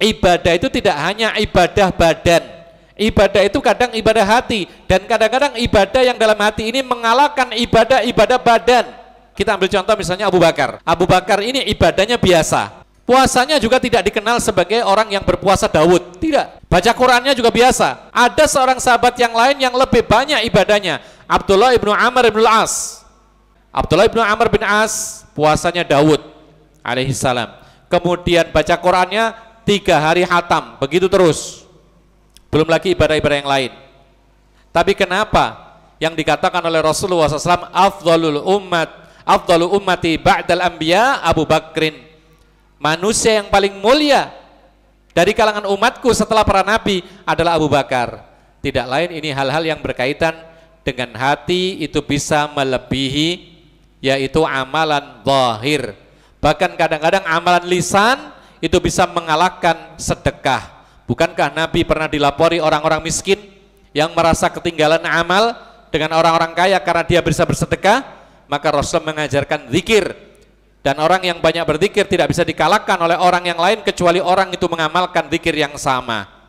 ibadah itu tidak hanya ibadah badan ibadah itu kadang ibadah hati dan kadang-kadang ibadah yang dalam hati ini mengalahkan ibadah-ibadah badan kita ambil contoh misalnya Abu Bakar Abu Bakar ini ibadahnya biasa puasanya juga tidak dikenal sebagai orang yang berpuasa Daud tidak baca Qurannya juga biasa ada seorang sahabat yang lain yang lebih banyak ibadahnya Abdullah ibnu Amr ibnu As Abdullah ibnu Amr bin As puasanya Daud alaihissalam salam kemudian baca Qurannya tiga hari hatam, begitu terus. Belum lagi ibadah-ibadah yang lain. Tapi kenapa yang dikatakan oleh Rasulullah SAW, afdalul Umat, afdalul ummati ba'dal anbiya Abu Bakrin. Manusia yang paling mulia dari kalangan umatku setelah para nabi adalah Abu Bakar. Tidak lain ini hal-hal yang berkaitan dengan hati itu bisa melebihi yaitu amalan zahir. Bahkan kadang-kadang amalan lisan itu bisa mengalahkan sedekah. Bukankah Nabi pernah dilapori orang-orang miskin yang merasa ketinggalan amal dengan orang-orang kaya karena dia bisa bersedekah? Maka Rasul mengajarkan zikir dan orang yang banyak berzikir tidak bisa dikalahkan oleh orang yang lain kecuali orang itu mengamalkan zikir yang sama.